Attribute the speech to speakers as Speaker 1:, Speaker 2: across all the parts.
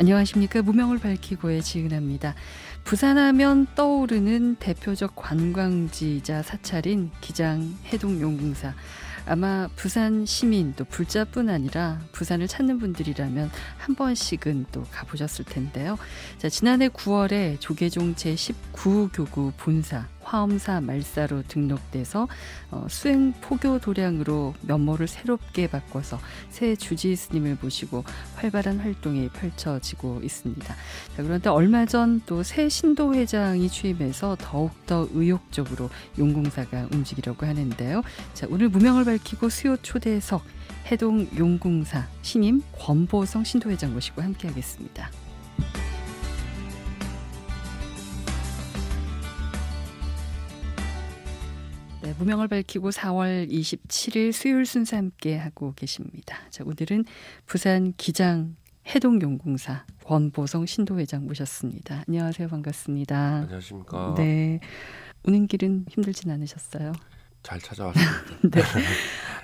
Speaker 1: 안녕하십니까. 무명을 밝히고의 지은합니다. 부산하면 떠오르는 대표적 관광지이자 사찰인 기장 해동 용궁사. 아마 부산 시민 또 불자뿐 아니라 부산을 찾는 분들이라면 한 번씩은 또 가보셨을 텐데요. 자, 지난해 9월에 조계종 제19교구 본사 화엄사 말사로 등록돼서 어, 수행 포교 도량으로 면모를 새롭게 바꿔서 새 주지 스님을 모시고 활발한 활동이 펼쳐지고 있습니다. 그런데 얼마 전 또 새 신도 회장이 취임해서 더욱더 의욕적으로 용궁사가 움직이려고 하는데요. 자, 오늘 무명을 밝히고 수요 초대석 해동 용궁사 신임 권보성 신도회장 모시고 함께하겠습니다. 네, 무명을 밝히고 4월 27일 수요일 순서 함께 하고 계십니다. 자, 오늘은 부산 기장 해동용공사 권보성 신도회장 모셨습니다. 안녕하세요. 반갑습니다. 안녕하십니까. 네. 오는 길은 힘들진 않으셨어요? 잘 찾아왔습니다. 네.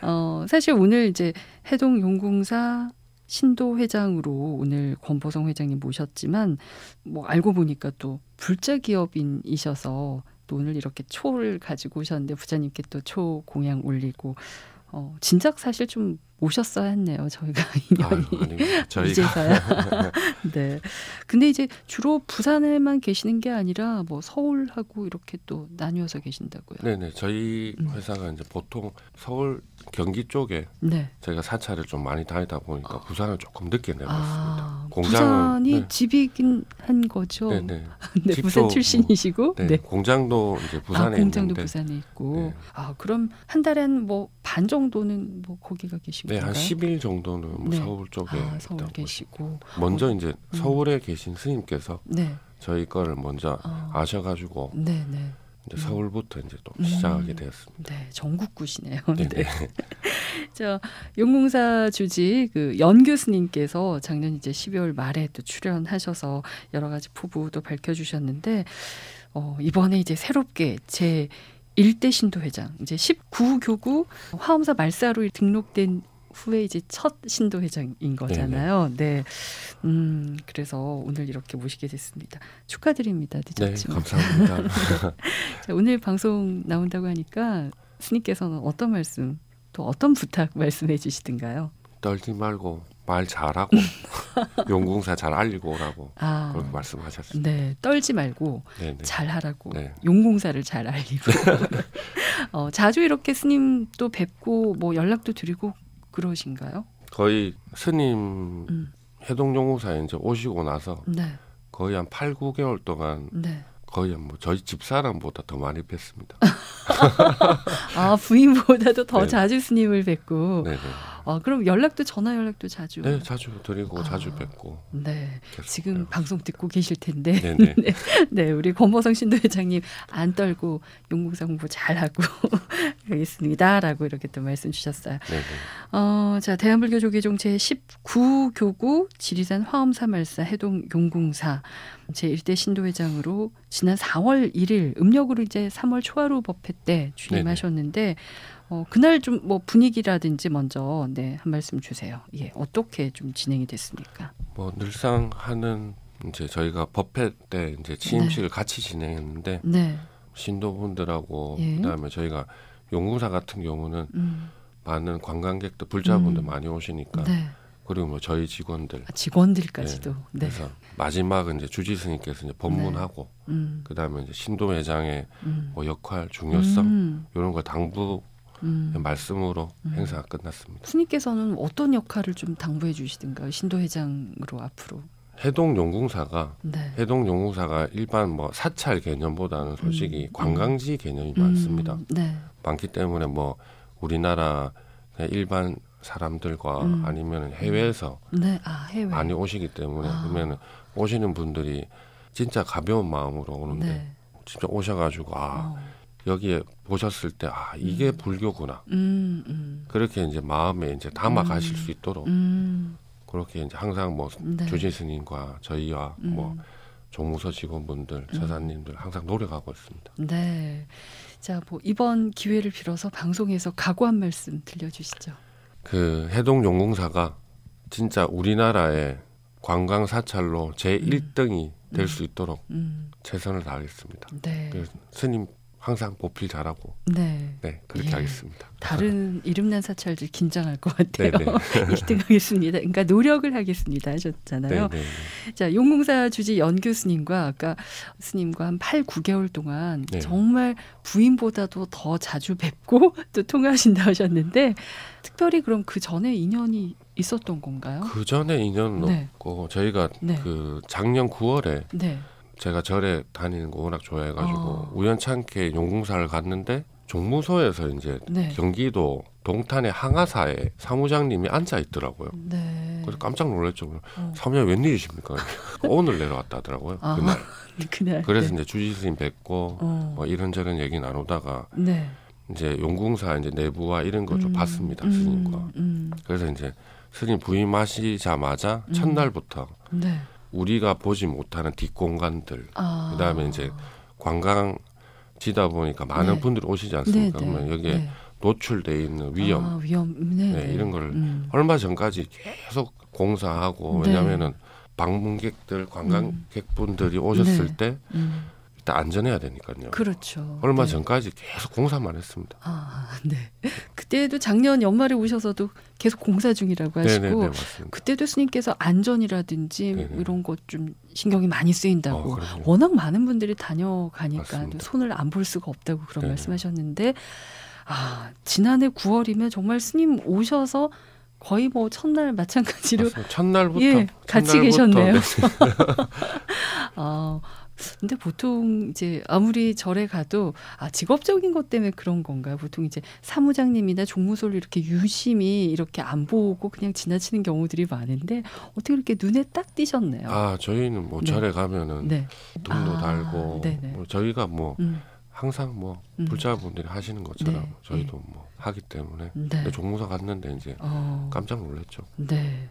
Speaker 1: 어, 사실 오늘 이제 해동용공사 신도 회장으로 오늘 권보성 회장님 모셨지만 뭐 알고 보니까 또 불자 기업인이셔서 또 오늘 이렇게 초를 가지고 오셨는데 부자님께 또 초 공양 올리고 어, 진작 사실 좀 오셨어야 했네요. 저희가 인연이 이제서야. 네. 근데 이제 주로 부산에만 계시는 게 아니라 뭐 서울하고 이렇게 또 나뉘어서 계신다고요.
Speaker 2: 네네. 저희 음. 회사가 음. 이제 보통 서울 경기 쪽에 네. 저희가 사차를 좀 많이 다니다 보니까 어. 부산을 조금 늦게 내렸습니다. 아, 공장은
Speaker 1: 부산이 네. 집이긴 한 거죠. 네네. 네, 부산 출신이시고 네, 네,
Speaker 2: 공장도 이제 부산에 아, 공장도 있는데. 부산에
Speaker 1: 있고. 네. 아 그럼 한 달엔 뭐반 정도는 뭐 거기가 계시고 네, 한 10일
Speaker 2: 정도는 뭐 네. 서울 쪽에 아,
Speaker 1: 서울 계시고 먼저
Speaker 2: 어. 이제 음. 서울에 계신 스님께서 네. 저희 거를 먼저 아. 아셔가지고 네, 네. 이제 음. 서울부터 이제 또 음. 시작하게 되었습니다.
Speaker 1: 네, 전국구시네요. 네. 네. 네. 저 용궁사 주지 그 연 교수님께서 작년 이제 12월 말에 또 출연하셔서 여러 가지 포부도 밝혀주셨는데 어, 이번에 이제 새롭게 제 일대 신도회장 이제 19교구 화엄사 말사로 등록된 후에 이제 첫 신도회장인 거잖아요. 네네. 네. 음, 그래서 오늘 이렇게 모시게 됐습니다. 축하드립니다. 늦었지만. 네, 감사합니다. 자, 오늘 방송 나온다고 하니까 스님께서는 어떤 말씀 또 어떤 부탁 말씀해 주시든가요?
Speaker 2: 떨지 말고 말 잘하고 용궁사 잘 알리고 오라고 아, 그렇게 말씀하셨어요.
Speaker 1: 네, 떨지 말고 네네. 네. 잘하라고 네. 용궁사를 잘 알리고 어, 자주 이렇게 스님 또 뵙고 뭐 연락도 드리고 그러신가요?
Speaker 2: 거의 스님 음. 해동 용궁사 이제 오시고 나서 네. 거의 한 8, 9개월 동안 네. 거의 뭐 저희 집사람보다 더 많이 뵀습니다. 아 부인보다도
Speaker 1: 더 네. 자주 스님을 뵙고. 네네. 네. 어, 그럼 연락도 전화 연락도 자주. 네,
Speaker 2: 자주 드리고 아, 자주 뵙고.
Speaker 1: 네, 지금 네. 방송 듣고 계실 텐데. 네네. 네. 네. 네, 우리 권보성 신도회장님 안 떨고 용궁사 공부 잘하고 알겠습니다라고 이렇게 또 말씀 주셨어요. 네, 네. 어, 자 대한불교조계종 제 19교구 지리산 화엄사말사 해동 용궁사 제일대 신도회장으로 지난 4월 1일 음력으로 이제 3월 초하루 법회 때 주임하셨는데. 어, 그날 좀 뭐 분위기라든지 먼저 네, 한 말씀 주세요. 예, 어떻게 좀 진행이 됐습니까?
Speaker 2: 뭐 늘상 하는 이제 저희가 법회 때 이제 취임식을 네. 같이 진행했는데 네. 신도분들하고 예. 그다음에 저희가 용궁사 같은 경우는 음. 많은 관광객들 불자분들 음. 많이 오시니까 네. 그리고 뭐 저희 직원들 아, 직원들까지도 네. 네. 그래서 마지막은 이제 주지 스님께서 이제 법문하고 네. 음. 그다음에 이제 신도 회장의 음. 뭐 역할 중요성 이런 음. 걸 당부 음. 말씀으로 음. 행사가 끝났습니다.
Speaker 1: 스님께서는 어떤 역할을 좀 당부해 주시든가 신도 회장으로 앞으로
Speaker 2: 해동 용궁사가 네. 해동 용궁사가 일반 뭐 사찰 개념보다는 솔직히 음. 관광지 음. 개념이 많습니다. 음. 네. 많기 때문에 뭐 우리나라 일반 사람들과 아니면 해외에서
Speaker 1: 네. 아, 해외.
Speaker 2: 많이 오시기 때문에 아. 그러면 오시는 분들이 진짜 가벼운 마음으로 오는데 직접 네. 오셔가지고 아 어. 여기에 보셨을 때 아 이게 음. 불교구나
Speaker 1: 음, 음.
Speaker 2: 그렇게 이제 마음에 이제 담아 가실 음. 수 있도록 음. 그렇게 이제 항상 뭐 네. 조진 스님과 저희와 뭐종무서 음. 직원분들 사사님들 항상 노력하고 있습니다.
Speaker 1: 네, 자뭐 이번 기회를 빌어서 방송에서 각오 한 말씀 들려주시죠.
Speaker 2: 그 해동 용궁사가 진짜 우리나라의 관광 사찰로 제 1등이 될 수 있도록 최선을 다하겠습니다. 네. 그 스님 항상 보필 잘하고 네, 네 그렇게 예. 하겠습니다.
Speaker 1: 다른 이름난 사찰들 긴장할 것 같아요. 1등 하겠습니다. 그러니까 노력을 하겠습니다 하셨잖아요. 네네. 네, 자 용궁사 주지 연 교수님과 아까 스님과 한 8, 9개월 동안 네. 정말 부인보다도 더 자주 뵙고 또 통화하신다 하셨는데 특별히 그럼 그 전에 인연이 있었던 건가요? 그
Speaker 2: 전에 인연 네. 없고 저희가 네. 그 작년 9월에 제가 절에 다니는 거 워낙 좋아해가지고 어. 우연찮게 용궁사를 갔는데 종무소에서 이제 네. 경기도 동탄의 항아사에 사무장님이 앉아 있더라고요. 네. 그래서 깜짝 놀랐죠. 어. 사무장 웬일이십니까? 오늘 내려왔다 하더라고요. 아. 그날. 네, 그날. 그래서 네. 이제 주지 스님 뵙고 어. 뭐 이런저런 얘기 나누다가 네. 이제 용궁사 이제 내부와 이런 거좀 음. 봤습니다 음, 스님과. 음. 음. 그래서 이제 스님 부임하시자마자 음. 첫날부터 네. 우리가 보지 못하는 뒷공간들 아. 그다음에 이제 관광지다 보니까 많은 네. 분들이 오시지 않습니까? 네, 네. 그러면 여기에 네. 노출돼 있는 위험, 아,
Speaker 1: 위험. 네, 네, 이런 걸 음.
Speaker 2: 얼마 전까지 계속 공사하고 왜냐하면은 방문객들 관광객분들이 오셨을 때 음. 일단 안전해야 되니까요. 그렇죠. 얼마 네. 전까지 계속 공사만 했습니다.
Speaker 1: 아, 네. 그때도 작년 연말에 오셔서도 계속 공사 중이라고 하시고 네네네, 네, 네, 그때도 스님께서 안전이라든지 네네. 네, 이런 것 좀 신경이 많이 쓰인다고 어, 워낙 많은 분들이 다녀가니까 손을 안 볼 수가 없다고 그런 네네. 말씀하셨는데 아, 지난해 9월이면 정말 스님 오셔서 거의 뭐 첫날 마찬가지로 맞습니다. 첫날부터 예, 같이 첫날부터 계셨네요. 네. 아, 근데 보통 이제 아무리 절에 가도 아 직업적인 것 때문에 그런 건가요? 보통 이제 사무장님이나 종무소를 이렇게 유심히 이렇게 안 보고 그냥 지나치는 경우들이 많은데 어떻게 이렇게 눈에 딱 띄셨네요. 아
Speaker 2: 저희는 뭐차에 네. 가면은 네.
Speaker 1: 등도 아, 달고 뭐
Speaker 2: 저희가 뭐 음. 항상 뭐 음. 불자분들이 하시는 것처럼 네. 저희도 음. 뭐 하기 때문에 네. 종무사 갔는데 이제 어. 깜짝 놀랐죠.
Speaker 1: 네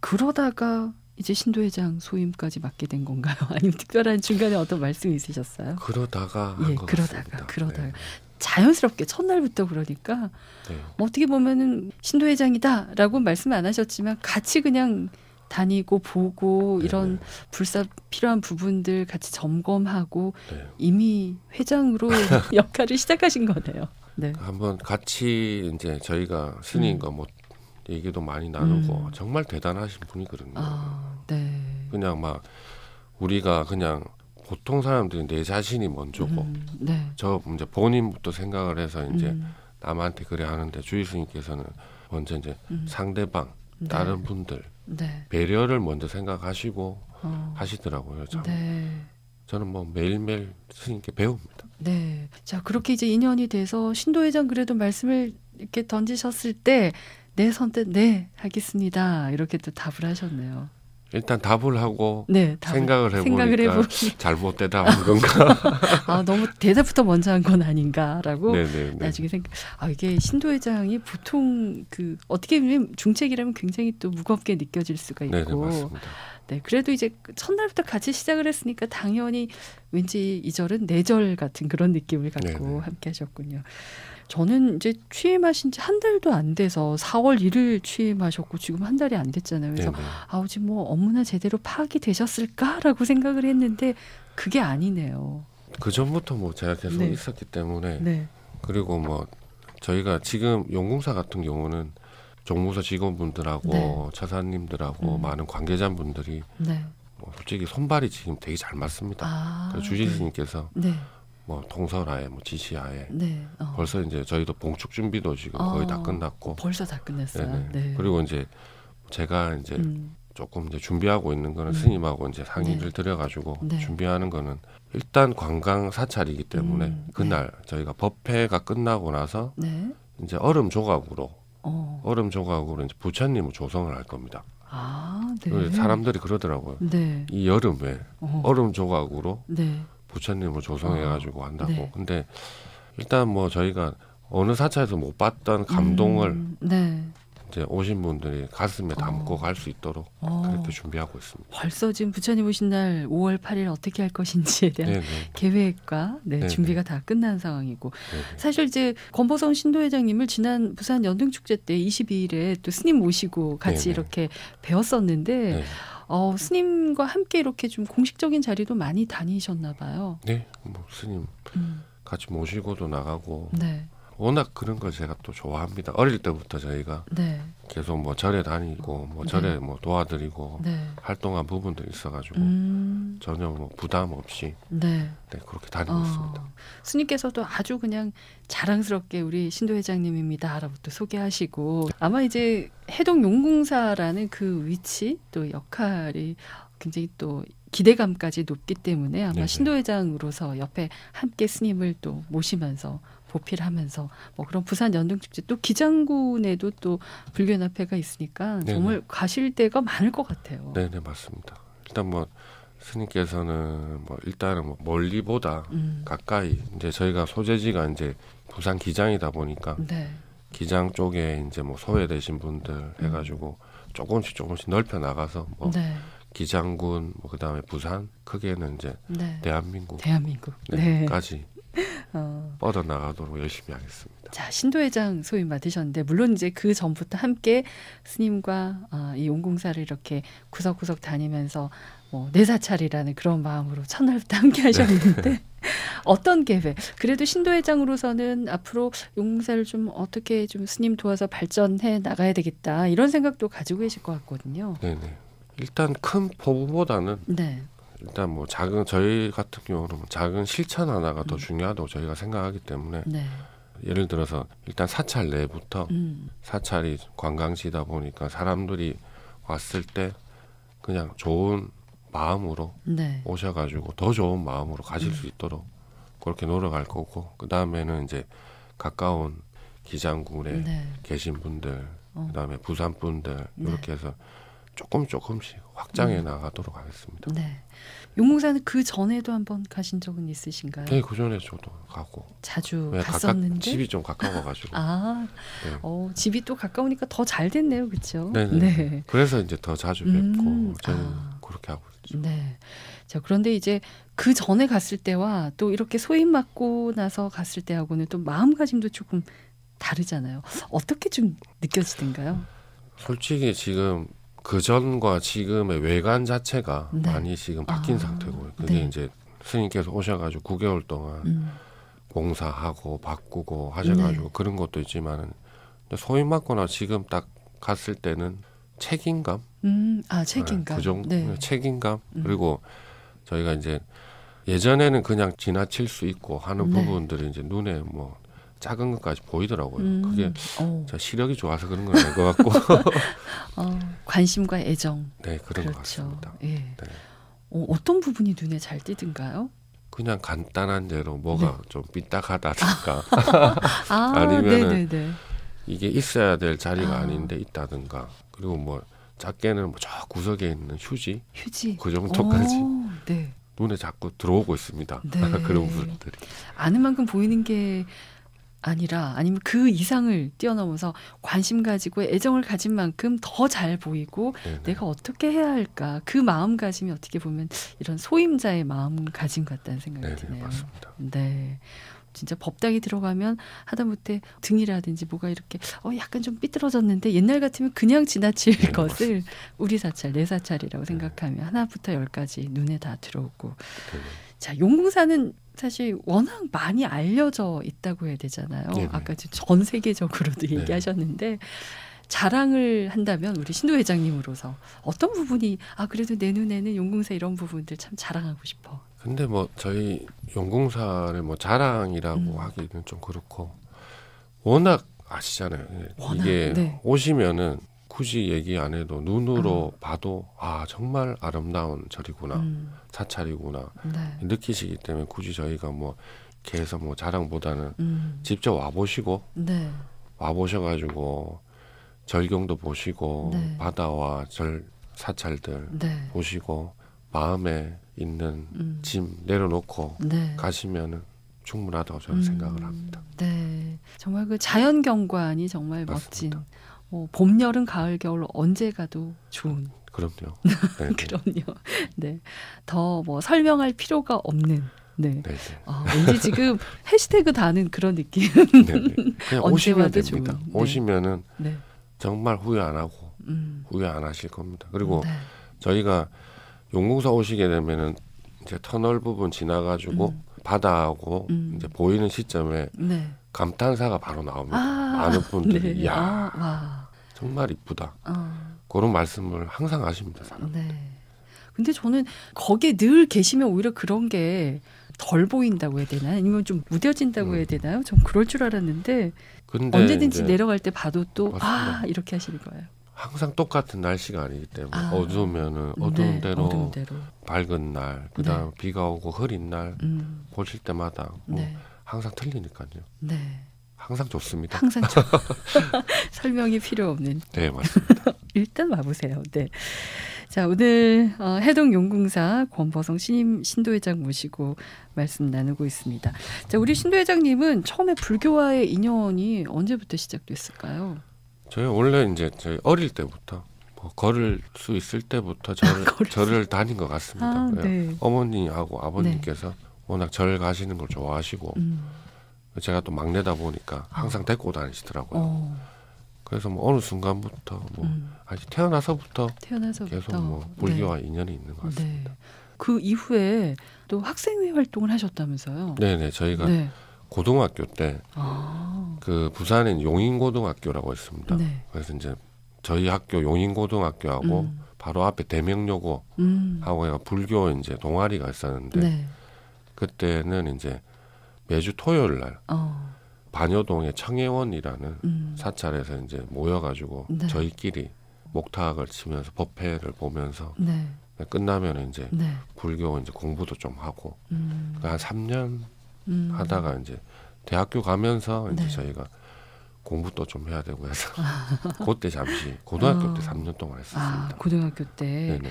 Speaker 1: 그러다가 이제 신도회장 소임까지 맡게 된 건가요? 아니면 특별한 중간에 어떤 말씀이 있으셨어요?
Speaker 2: 그러다가 예, 그러다가
Speaker 1: 같습니다. 그러다가 네. 자연스럽게 첫날부터 그러니까 네. 뭐 어떻게 보면은 신도회장이다라고 말씀 안 하셨지만 같이 그냥 다니고 보고 네, 이런 네 불사 필요한 부분들 같이 점검하고 네. 이미 회장으로 역할을 시작하신 거네요. 네.
Speaker 2: 한번 같이 이제 저희가 스님과 음. 뭐 얘기도 많이 나누고 음. 정말 대단하신 분이거든요. 아, 네. 그냥 막 우리가 그냥 보통 사람들이 내 자신이 먼저고 음, 네. 저 이제 본인부터 생각을 해서 이제 음. 남한테 그래 하는데 주일 스님께서는 먼저 이제 음. 상대방 네. 다른 분들 네. 배려를 먼저 생각하시고 어. 하시더라고요. 참. 네. 저는 뭐 매일매일 스님께 배웁니다.
Speaker 1: 네. 자, 그렇게 이제 인연이 돼서 신도회장 그래도 말씀을 이렇게 던지셨을 때네 선뜻 네 하겠습니다 이렇게 또 답을 하셨네요.
Speaker 2: 일단 답을 하고 네, 답을, 생각을 해보니까 생각 잘못 대답한 건가?
Speaker 1: 아 너무 대답부터 먼저 한 건 아닌가라고 네네네. 네, 네. 나중에 생각. 아 이게 신도 회장이 보통 그 어떻게 보면 중책이라면 굉장히 또 무겁게 느껴질 수가 네, 있고. 네네, 맞습니다. 네, 그래도 이제 첫날부터 같이 시작을 했으니까 당연히 왠지 이 절은 내절 같은 그런 느낌을 갖고 함께 하셨군요. 저는 이제 취임하신 지 한 달도 안 돼서 4월 1일 취임하셨고 지금 한 달이 안 됐잖아요. 그래서 네네. 네. 아, 우지뭐 업무나 제대로 파악이 되셨을까라고 생각을 했는데 그게 아니네요.
Speaker 2: 그 전부터 뭐 제가 계속 네. 있었기 때문에 네. 그리고 뭐 저희가 지금 용궁사 같은 경우는 정무사 직원분들하고 네. 차사님들하고 음. 많은 관계자분들이 네. 뭐 솔직히 손발이 지금 되게 잘 맞습니다. 아, 주지스님께서 네. 뭐동서라에뭐 지시하에 네, 어. 벌써 이제 저희도 봉축 준비도 지금 거의 다 어, 끝났고 벌써
Speaker 1: 다 끝냈어요. 네. 그리고
Speaker 2: 이제 제가 이제 음. 조금 이제 준비하고 있는 거는 음. 스님하고 이제 상의를 네. 드려가지고 네. 준비하는 거는 일단 관광 사찰이기 때문에 음. 그날 저희가 법회가 끝나고 나서 이제 얼음 조각으로 어. 얼음 조각으로 이제 부처님을 조성을 할 겁니다. 아, 네. 사람들이 그러더라고요. 네. 이 여름에 어. 얼음 조각으로 네. 부처님을 조성해가지고 아, 한다고. 네. 근데 일단 뭐 저희가 어느 사찰에서 못 봤던 감동을 음, 네. 이제 오신 분들이 가슴에 어. 담고 어. 갈수 있도록 어. 그렇게 준비하고 있습니다.
Speaker 1: 벌써 지금 부처님 오신 날 5월 8일 어떻게 할 것인지에 대한 네네. 네. 계획과 네, 네, 네, 준비가 다 끝난 상황이고 네네. 사실 이제 권보성 신도회장님을 지난 부산 연등축제 때 22일에 또 스님 모시고 같이 네네. 이렇게 배웠었는데 어, 스님과 함께 이렇게 좀 공식적인 자리도 많이 다니셨나 봐요.
Speaker 2: 네, 뭐 스님 음. 같이 모시고도 나가고 네. 워낙 그런 걸 제가 또 좋아합니다. 어릴 때부터 저희가 네. 계속 뭐 절에 다니고 뭐 절에 네. 뭐 도와드리고 네. 활동한 부분도 있어가지고 음. 전혀 뭐 부담 없이 네. 네, 그렇게 다니고 어. 있습니다.
Speaker 1: 스님께서도 아주 그냥 자랑스럽게 우리 신도 회장님입니다라고 또 소개하시고 아마 이제 해동 용궁사라는 그 위치 또 역할이 굉장히 또 기대감까지 높기 때문에 아마 네네. 신도회장으로서 옆에 함께 스님을 또 모시면서 보필하면서 뭐 그런 부산 연등축제 또 기장군에도 또 불교연합회가 있으니까 네네. 정말 가실 데가 많을 것 같아요.
Speaker 2: 네, 네 맞습니다. 일단 뭐 스님께서는 뭐 일단은 뭐 멀리보다 음. 가까이 이제 저희가 소재지가 이제 부산 기장이다 보니까 네. 기장 쪽에 이제 뭐 소외되신 분들 음. 해가지고 조금씩 조금씩 넓혀 나가서 뭐 네. 기장군 뭐 그다음에 부산 크게는 이제 네. 대한민국 대한민국 네, 네. 까지 어. 뻗어나가도록 열심히 하겠습니다.
Speaker 1: 자, 신도회장 소임 받으셨는데 물론 이제 그 전부터 함께 스님과 아, 이 온공사를 이렇게 구석구석 다니면서 뭐 내사찰이라는 그런 마음으로 첫날부터 함께 하셨는데 네. 어떤 계획? 그래도 신도회장으로서는 앞으로 용사를 좀 어떻게 좀 스님 도와서 발전해 나가야 되겠다 이런 생각도 가지고 계실 것 같거든요.
Speaker 2: 네네. 일단 큰 포부보다는 네. 일단 뭐 작은 저희 같은 경우는 뭐 작은 실천 하나가 더 음. 중요하다고 저희가 생각하기 때문에 네. 예를 들어서 일단 사찰 내부터 음. 사찰이 관광지다 보니까 사람들이 왔을 때 그냥 좋은 마음으로 네. 오셔가지고 더 좋은 마음으로 가실 음. 수 있도록 그렇게 노력할 거고 그 다음에는 이제 가까운 기장군에 네. 계신 분들 어. 그다음에 부산 분들 이렇게 네. 해서 조금 조금씩 확장해 음. 나가도록
Speaker 1: 하겠습니다. 네. 용궁사는 그 전에도 한번 가신 적은 있으신가요? 네,
Speaker 2: 그 전에 저도 가고
Speaker 1: 자주 네, 갔었는데 가깝, 집이 좀
Speaker 2: 가까워가지고
Speaker 1: 아, 네. 어, 집이 또 가까우니까 더 잘 됐네요, 그렇죠? 네,
Speaker 2: 그래서 이제 더 자주 뵙고 음. 저는 아. 그렇게 하고
Speaker 1: 있죠. 네, 자 그런데 이제 그 전에 갔을 때와 또 이렇게 소임 맞고 나서 갔을 때하고는 또 마음가짐도 조금 다르잖아요. 어떻게 좀 느껴지던가요?
Speaker 2: 솔직히 지금 그 전과 지금의 외관 자체가 네. 많이 지금 바뀐 아, 상태고 근데 네. 이제 스님께서 오셔가지고 9개월 동안 음. 공사하고 바꾸고 하셔가지고 네. 그런 것도 있지만은 소임 맞거나 지금 딱 갔을 때는 책임감,
Speaker 1: 음, 아, 아 책임감, 그 정도 네.
Speaker 2: 책임감 음. 그리고 저희가 이제 예전에는 그냥 지나칠 수 있고 하는 네. 부분들이 이제 눈에 뭐 작은 것까지 보이더라고요. 음. 그게 어. 저 시력이 좋아서 그런 건 아닌 것 같고
Speaker 1: 어, 관심과 애정 네 그런 그렇죠. 것 같습니다. 예. 네. 어, 떤 부분이 눈에 잘 띄든가요?
Speaker 2: 그냥 간단한 예로 뭐가 네. 좀 삐딱하다든가 아, 니면 이게 있어야 될 자리가 아. 닌데 있다든가 그리고 뭐 작게는 뭐 저 구석에 있는 휴지, 휴지 그 정도까지 오, 네. 눈에 자꾸 들어오고 있습니다. 네. 그런 부분들이
Speaker 1: 아는 만큼 보이는 게 아니라 아니면 그 이상을 뛰어넘어서 관심 가지고 애정을 가진 만큼 더 잘 보이고 네네. 네. 내가 어떻게 해야 할까 그 마음가짐이 어떻게 보면 이런 소임자의 마음가짐 같다는 생각이 네네, 네, 드네요. 맞습니다. 네. 진짜 법당에 들어가면 하다못해 등이라든지 뭐가 이렇게 어 약간 좀 삐뚤어졌는데 옛날 같으면 그냥 지나칠 네, 네, 것을 맞습니다. 우리 사찰 내 사찰이라고 네. 생각하면 하나부터 열까지 눈에 다 들어오고 네. 자 용궁사는 사실 워낙 많이 알려져 있다고 해야 되잖아요. 네네. 네. 아까 전 세계적으로도 네. 얘기하셨는데 자랑을 한다면 우리 신도 회장님으로서 어떤 부분이 아 그래도 내 눈에는 용궁사 이런 부분들 참 자랑하고 싶어.
Speaker 2: 근데 뭐 저희 용궁사를 뭐 자랑이라고 음. 하기는 좀 그렇고 워낙 아시잖아요. 워낙, 이게 네. 오시면은 굳이 얘기 안 해도 눈으로 음. 봐도 아 정말 아름다운 절이구나 음. 사찰이구나 네. 느끼시기 때문에 굳이 저희가 뭐 계속 뭐 자랑보다는 음. 직접 와 보시고 네. 와 보셔가지고 절경도 보시고 네. 바다와 절 사찰들 네. 보시고 마음에 있는 음. 짐 내려놓고 네. 가시면은 충분하다고
Speaker 1: 저는 음. 생각을 합니다. 네, 정말 그 자연 경관이 정말 맞습니다. 멋진. 어, 봄, 여름, 가을, 겨울 언제 가도 좋은. 그럼요. 네, 네, 그럼요. 네. 더 뭐 설명할 필요가 없는. 네. 네, 네. 아, 왠지 지금 해시태그 다는 그런 느낌. 네네. 네. 그냥 오시면 됩니다. 좋은.
Speaker 2: 오시면은 네. 정말 후회 안 하고 음. 후회 안 하실 겁니다. 그리고 네. 저희가 용궁사 오시게 되면은 이제 터널 부분 지나가지고 음. 바다하고 음. 이제 보이는 시점에 네. 감탄사가 바로 나옵니다. 아, 많은 분들이 네. 야 아, 정말 이쁘다. 아. 그런 말씀을 항상 하십니다.
Speaker 1: 네. 근데 저는 거기에 늘 계시면 오히려 그런 게 덜 보인다고 해야 되나? 아니면 좀 무뎌진다고 음. 해야 되나요? 좀 그럴 줄 알았는데 언제든지 내려갈 때 봐도 또 아 이렇게 하시는 거예요.
Speaker 2: 항상 똑같은 날씨가 아니기 때문에 아, 어두우면은 네, 어두운 네, 대로, 어두운 대로 밝은 날 그다음 네. 비가 오고 흐린 날 음. 보실 때마다 뭐 네. 항상 틀리니까요. 네. 항상 좋습니다. 항상 좋...
Speaker 1: 설명이 필요 없는. 네, 맞습니다. 일단 와보세요. 네. 자, 오늘 어, 해동 용궁사 권보성 신임 신도회장 모시고 말씀 나누고 있습니다. 자, 우리 신도회장님은 처음에 불교와의 인연이 언제부터 시작됐을까요?
Speaker 2: 저희 원래 이제 저희 어릴 때부터 뭐 걸을 수 있을 때부터 저를, 저를 다닌 것 같습니다. 아, 예. 네. 어머니하고 아버님께서 네. 워낙 절 가시는 걸 좋아하시고 음. 제가 또 막내다 보니까 아. 항상 데리고 다니시더라고요. 어. 그래서 뭐 어느 순간부터 뭐 음. 아직 태어나서부터, 태어나서부터 계속 뭐 불교와 네. 인연이 있는 것 같습니다.
Speaker 1: 네. 그 이후에 또 학생회 활동을 하셨다면서요? 네네 저희가 네.
Speaker 2: 고등학교 때그 아. 그 부산엔 용인고등학교라고 있습니다. 네. 그래서 이제 저희 학교 용인고등학교하고 음. 바로 앞에 대명여고 음. 하고 불교 이제 동아리가 있었는데 네. 그때는 이제 매주 토요일 날 어. 반여동의 청해원이라는 음. 사찰에서 이제 모여가지고 네. 저희끼리 목탁을 치면서 법회를 보면서 네. 끝나면 이제 네. 불교 이제 공부도 좀 하고 음. 그러니까 한 3년 음. 하다가 이제 대학교 가면서 이제 네. 저희가 공부도 좀 해야 되고 해서 그때 잠시 고등학교 어. 때 3년 아. 동안 아, 했었습니다.
Speaker 1: 아, 고등학교 때 네네.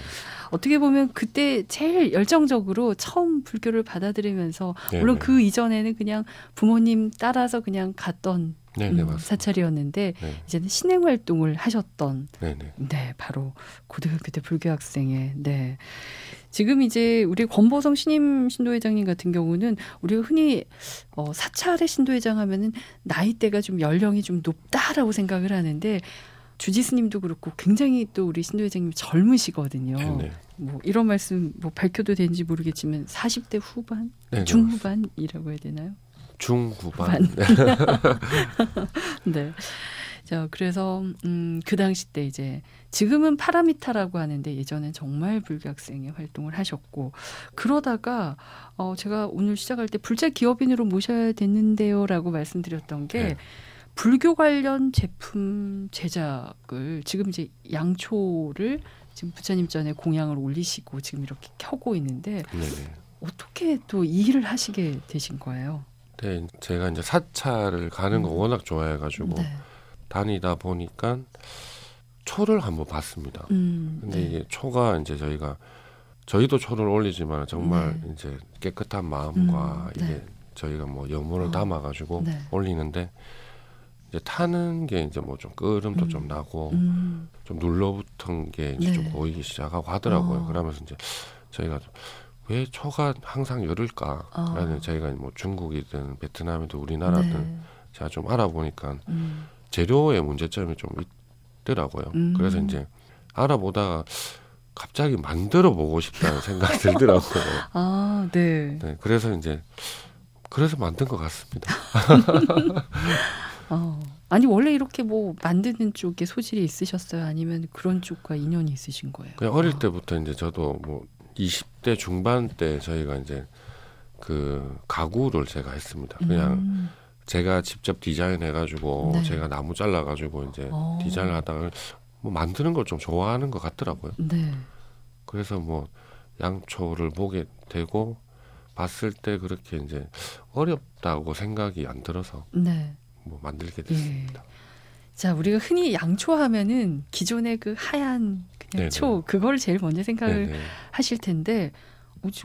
Speaker 1: 어떻게 보면 그때 제일 열정적으로 처음 불교를 받아들이면서 네네. 물론 그 이전에는 그냥 부모님 따라서 그냥 갔던 네네, 음, 사찰이었는데 네. 이제는 신행 활동을 하셨던 네 바로 고등학교 때 불교 학생의 네. 지금 이제 우리 권보성 신임 신도회장님 같은 경우는 우리가 흔히 어, 사찰의 신도회장 하면은 나이대가 좀 연령이 좀 높다라고 생각을 하는데 주지스님도 그렇고 굉장히 또 우리 신도회장님 젊으시거든요. 네네. 뭐 이런 말씀 뭐 밝혀도 되는지 모르겠지만 40대 후반, 네, 중후반이라고 해야 되나요?
Speaker 2: 중후반. 네.
Speaker 1: 네. 자, 그래서 음, 그 당시 때 이제 지금은 파라미타라고 하는데 예전엔 정말 불교학생의 활동을 하셨고 그러다가 어 제가 오늘 시작할 때 불자 기업인으로 모셔야 됐는데요라고 말씀드렸던 게 네. 불교 관련 제품 제작을 지금 이제 양초를 지금 부처님 전에 공양을 올리시고 지금 이렇게 켜고 있는데 네네. 어떻게 또 이 일을 하시게 되신 거예요?
Speaker 2: 네, 제가 이제 사찰을 가는 거 음. 워낙 좋아해가지고 네. 다니다 보니까 초를 한번 봤습니다. 음, 근데 네. 이게 초가 이제 저희가 저희도 초를 올리지만 정말 네. 이제 깨끗한 마음과 음, 네. 이게 네. 저희가 뭐 염원을 어. 아, 담아가지고 네. 올리는데 이제 타는 게 이제 뭐 좀 끓음도 음. 좀 나고 음. 좀 눌러붙은 게 이제 좀 네. 보이기 시작하고 하더라고요. 어. 그러면서 이제 저희가 왜 초가 항상 열을까라는 어. 아. 저희가 뭐 중국이든 베트남이든 우리나라든 제가 좀 알아보니까 음. 재료의 문제점이 좀 있, 있더라고요. 음. 그래서 이제 알아보다 갑자기 만들어 보고 싶다는 생각이 들더라고요. 아, 네. 네. 그래서 이제 그래서 만든 것 같습니다.
Speaker 1: 어. 아니 원래 이렇게 뭐 만드는 쪽에 소질이 있으셨어요? 아니면 그런 쪽과 인연이 있으신 거예요?
Speaker 2: 그냥 어릴 때부터 이제 저도 뭐 20대 중반 때 저희가 이제 그 가구를 제가 했습니다. 그냥 음. 제가 직접 디자인해가지고 네. 제가 나무 잘라가지고 이제 오. 어. 디자인을 하다가 뭐 만드는 걸 좀 좋아하는 것 같더라고요. 네. 그래서 뭐 양초를 보게 되고 봤을 때 그렇게 이제 어렵다고 생각이 안 들어서 네. 뭐 만들게 예. 됐습니다.
Speaker 1: 예. 자, 우리가 흔히 양초 하면은 기존의 그 하얀 그냥 네네. 네. 초 그걸 제일 먼저 생각을 네네. 네. 하실 텐데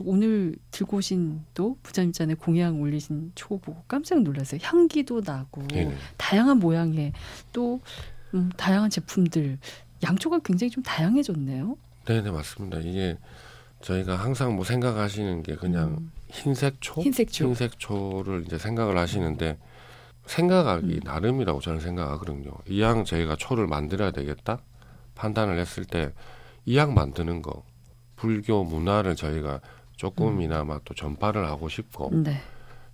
Speaker 1: 오늘 들고 오신 또 부자님잔에 공양 올리신 초 보고 깜짝 놀랐어요. 향기도 나고 네네. 다양한 모양의 또 음, 다양한 제품들 양초가 굉장히 좀 다양해졌네요.
Speaker 2: 네네 맞습니다. 이게 저희가 항상 뭐 생각하시는 게 그냥 음. 흰색 초, 흰색 초, 흰색 초를 이제 생각을 하시는데 생각하기 음. 나름이라고 저는 생각하거든요. 이왕 저희가 초를 만들어야 되겠다 판단을 했을 때 이왕 만드는 거 불교 문화를 저희가 조금이나마 또 전파를 하고 싶고 네.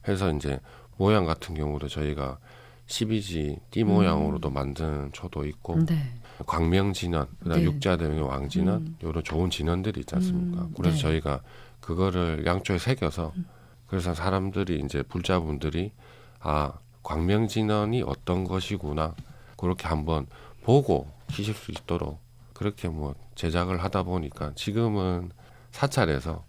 Speaker 2: 해서 이제 모양 같은 경우도 저희가 12지 띠 모양으로도 음. 만든 초도 있고 네. 광명진원, 그다음 네. 육자대명의 왕진원 음. 이런 좋은 진원들이 있지 않습니까? 음. 그래서 네. 저희가 그거를 양쪽에 새겨서 음. 그래서 사람들이 이제 불자분들이 아 광명진원이 어떤 것이구나 그렇게 한번 보고 키실 수 있도록 그렇게 뭐 제작을 하다 보니까 지금은 사찰에서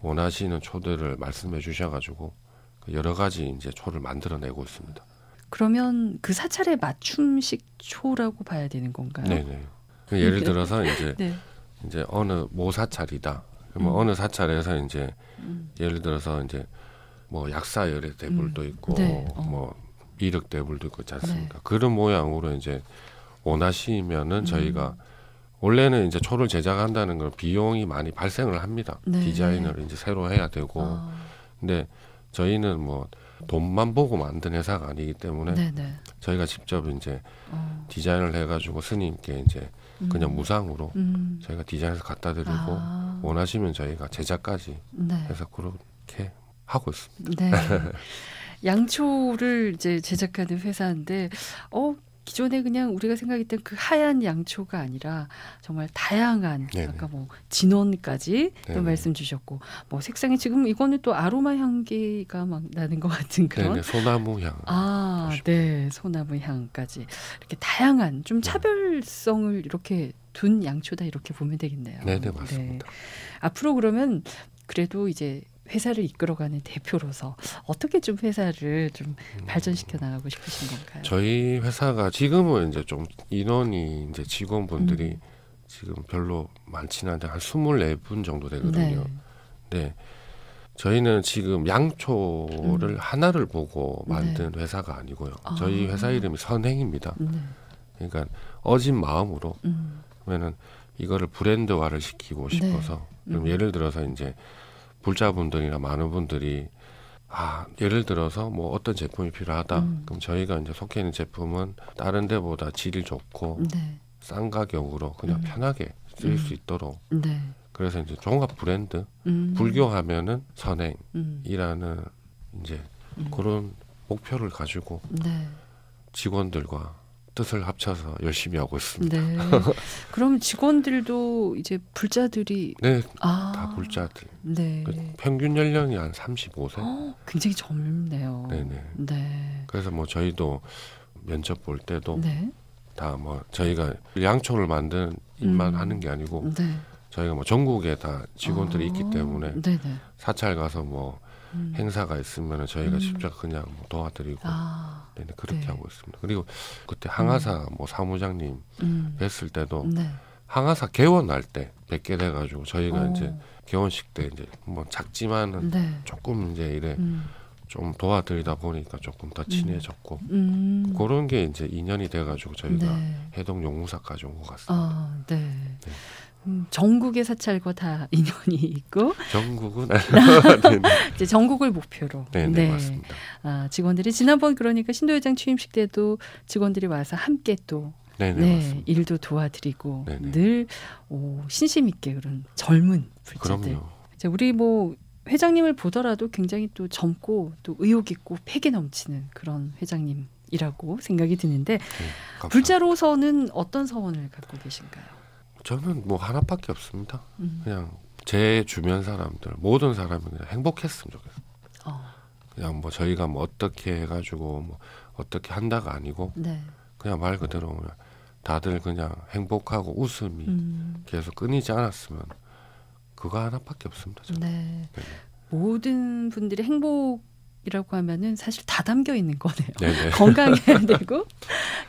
Speaker 2: 원하시는 초들을 말씀해 주셔가지고 그 여러 가지 이제 초를 만들어내고 있습니다.
Speaker 1: 그러면 그 사찰에 맞춤식 초라고 봐야 되는 건가요? 네네.
Speaker 2: 그 예를 네. 들어서 이제 네. 이제 어느 모 사찰이다. 그러면 음. 어느 사찰에서 이제 음. 예를 들어서 이제 뭐 약사열의 대불도 음. 있고 네. 어. 뭐 미륵 대불도 있고 있지 않습니까? 네. 그런 모양으로 이제 원하시면은 저희가 음. 원래는 이제 초를 제작한다는 건 비용이 많이 발생을 합니다. 네. 디자인을 이제 새로 해야 되고. 아. 근데 저희는 뭐 돈만 보고 만든 회사가 아니기 때문에 네네. 네. 저희가 직접 이제 어. 디자인을 해가지고 스님께 이제 그냥 음. 무상으로 음. 저희가 디자인해서 갖다 드리고 아. 원하시면 저희가 제작까지 네. 해서 그렇게 하고 있습니다. 네.
Speaker 1: 양초를 이제 제작하는 회사인데 어 기존에 그냥 우리가 생각했던 그 하얀 양초가 아니라 정말 다양한 네네. 아까 뭐 진원까지 이런 말씀 주셨고 뭐 색상이 지금 이거는 또 아로마 향기가 막 나는 것 같은 그런 네네.
Speaker 2: 소나무 향.
Speaker 1: 아, 네, 소나무 향까지 이렇게 다양한 좀 네. 차별성을 네. 이렇게 둔 양초다 이렇게 보면 되겠네요. 네, 네 맞습니다. 네. 앞으로 그러면 그래도 이제 회사를 이끌어가는 대표로서 어떻게 좀 회사를 좀 음. 발전시켜 나가고 싶으신 건가요?
Speaker 2: 저희 회사가 지금은 이제 좀 인원이 이제 직원분들이 음. 지금 별로 많지는 않은데 한 24분 정도 되거든요. 네. 네. 저희는 지금 양초를 음. 하나를 보고 네. 만든 네. 회사가 아니고요. 아. 저희 회사 이름이 선행입니다. 네. 그러니까 어진 마음으로 음. 그러면은 이거를 브랜드화를 시키고 네. 싶어서 네. 음. 예를 들어서 이제 불자분들이나 많은 분들이 아, 예를 들어서 뭐 어떤 제품이 필요하다. 음. 그럼 저희가 이제 속해 있는 제품은 다른 데보다 질이 좋고 네. 싼 가격으로 그냥 음. 편하게 쓰일 수 음. 있도록 네. 그래서 이제 종합 브랜드 음. 불교하면은 음. 선행이라는 이제 그런 목표를 가지고 네. 직원들과 뜻을 합쳐서 열심히 하고 있습니다. 네.
Speaker 1: 그럼 직원들도 이제 불자들이 네, 아. 다 불자들. 네. 그
Speaker 2: 평균 연령이 한 35세. 어,
Speaker 1: 굉장히 젊네요. 네네. 네.
Speaker 2: 그래서 뭐 저희도 면접 볼 때도 네. 다 뭐 저희가 양초를 만드는일만 음. 하는 게 아니고 네. 저희가 뭐 전국에 다 직원들이 아. 있기 때문에 네네. 사찰 가서 뭐 음. 행사가 있으면 저희가 음. 직접 그냥 뭐 도와드리고 아. 네네, 네, 그렇게 네. 하고 있습니다. 그리고 그때 음. 항아사뭐 사무장님 음. 뵀을 때도. 네. 항아사 개원할 때 뵙게 돼가지고 저희가 어. 이제 개원식 때 이제 뭐 작지만은 네. 조금 이제 이래 음. 좀 도와드리다 보니까 조금 더 친해졌고 음. 음. 그런 게 이제 인연이 돼가지고 저희가 네. 해동 용무사까지
Speaker 1: 온 것 같습니다. 아, 네. 네. 음, 전국의 사찰과 다 인연이 있고 전국은 네, 네. 이제 전국을 목표로 네네, 네, 네 맞습니다. 아, 직원들이 지난번 그러니까 신도회장 취임식 때도 직원들이 와서 함께 또 네네, 네, 맞습니다. 일도 도와드리고 네네. 늘 오, 신심 있게 그런 젊은 불자들. 자, 우리 뭐 회장님을 보더라도 굉장히 또 젊고 또 의욕 있고 패기 넘치는 그런 회장님이라고 생각이 드는데 네, 불자로서는 어떤 서원을 갖고 계신가요?
Speaker 2: 저는 뭐 하나밖에 없습니다. 음. 그냥 제 주변 사람들 모든 사람이 그냥 행복했으면 좋겠어요. 어. 그냥 뭐 저희가 뭐 어떻게 해가지고 뭐 어떻게 한다가 아니고. 네. 그냥 말 그대로 다들 그냥 행복하고 웃음이 음. 계속 끊이지 않았으면 그거 하나밖에
Speaker 1: 없습니다. 저는. 네. 네. 모든 분들이 행복 이라고 하면은 사실 다 담겨 있는 거네요. 네네. 네. 건강해야 되고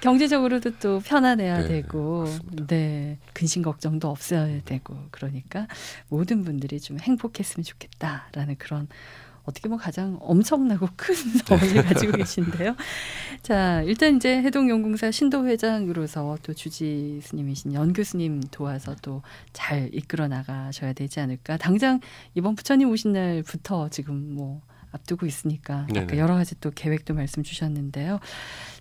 Speaker 1: 경제적으로도 또 편안해야 네네. 네, 되고 맞습니다. 네 근심 걱정도 없어야 되고 그러니까 모든 분들이 좀 행복했으면 좋겠다라는 그런 어떻게 보면 가장 엄청나고 큰 네. 어원을 가지고 계신데요. 자, 일단 이제 해동연공사 신도회장으로서 또 주지 스님이신 연 교수님 도와서 또 잘 이끌어 나가셔야 되지 않을까. 당장 이번 부처님 오신 날부터 지금 뭐 앞두고 있으니까 아까 여러 가지 또 계획도 말씀 주셨는데요.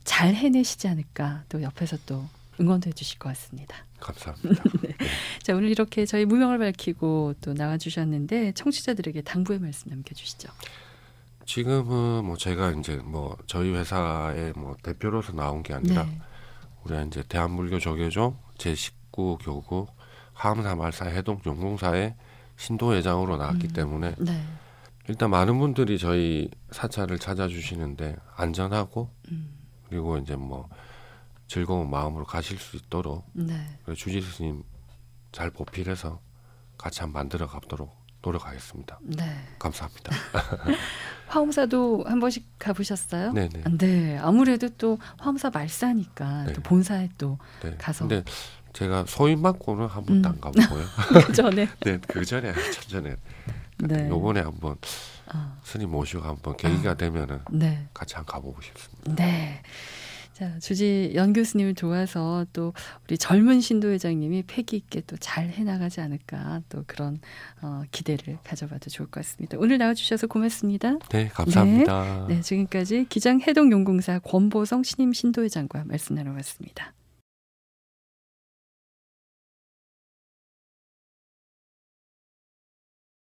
Speaker 1: 잘 해내시지 않을까 또 옆에서 또 응원도 해주실 것 같습니다. 감사합니다. 네. 자 오늘 이렇게 저희 무명을 밝히고 또 나와주셨는데 청취자들에게 당부의 말씀 남겨주시죠.
Speaker 2: 지금은 뭐 제가 이제 뭐 저희 회사의 뭐 대표로서 나온 게 아니라 네. 우리가 이제 대한불교 조계종 제 19교구 하사말사 해동용궁사의 신도회장으로 나왔기 음. 때문에 네. 일단 많은 분들이 저희 사찰을 찾아주시는데 안전하고 음. 그리고 이제 뭐 즐거운 마음으로 가실 수 있도록 네. 주지 스님 잘 보필해서 같이 한번 만들어 가도록 노력하겠습니다. 네. 감사합니다.
Speaker 1: 화엄사도 한 번씩 가보셨어요? 네네. 네. 네. 아무래도 또 화엄사 말사니까 네. 또 본사에 또 네. 가서. 근
Speaker 2: 제가 소인만고는 한 번도 음. 안 가보고요. 그 전에. 네, 그 전에 참 전에. 네. 요번에 한번 어. 스님 모시고 한번 계기가 어. 되면은 네. 같이 한번
Speaker 1: 가보고 싶습니다. 네. 자, 주지 연 교수님을 도와서 또 우리 젊은 신도회장님이 패기 있게 또 잘 해나가지 않을까 또 그런 어, 기대를 가져봐도 좋을 것 같습니다. 오늘 나와주셔서 고맙습니다. 네, 감사합니다. 네, 네 지금까지 기장 해동용공사 권보성 신임 신도회장과 말씀 나눠봤습니다.